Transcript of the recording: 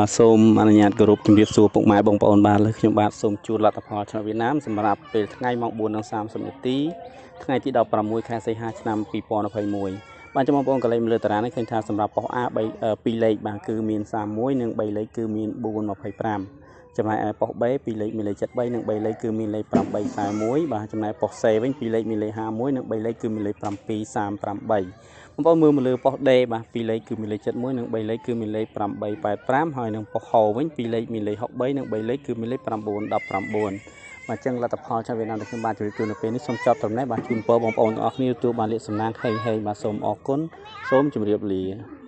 បាទសូមអនុញ្ញាតគោរពជំរាបសួរពុកម៉ែបងប្អូនបាទលើខ្ញុំបាទសូមជូនលទ្ធផលឆ្នាំវៀតណាមសម្រាប់ពេលថ្ងៃម៉ោង4:30នាទីថ្ងៃទី16ខែសីហាឆ្នាំ2021បាទចាំបងប្អូនកលេចមើលតារាងនេះឃើញថាសម្រាប់ប៉ុស្តិ៍ A 3 2លេខបាទគឺ មាន31និង3លេខគឺមាន425ចំណែកឯប៉ុស B ពីលេខមានលេខ73និង3លេខគឺមានលេខ841បាទចំណែកប៉ុស C វិញពីលេខមានលេខ51និង3លេខគឺមានលេខ738បងប្អូនមើលមកលើប៉ុស D បាទពីលេខគឺមានលេខ71និង3លេខគឺមានលេខ885ហើយនិងប៉ុសហវិញពីលេខមានលេខ63និង3លេខគឺមានលេខ919បាទចឹងលទ្ធផលឆាវៀតណាមដែលខ្ញុំបានជម្រាបជូននៅពេលនេះសូមចប់ត្រឹមនេះបាទជូនពរបងប្អូនទាំងអស់គ្នាទទួលបានលាភសំណាងហេងហេងបាទសូមអរគុណសូមជម្រាបលា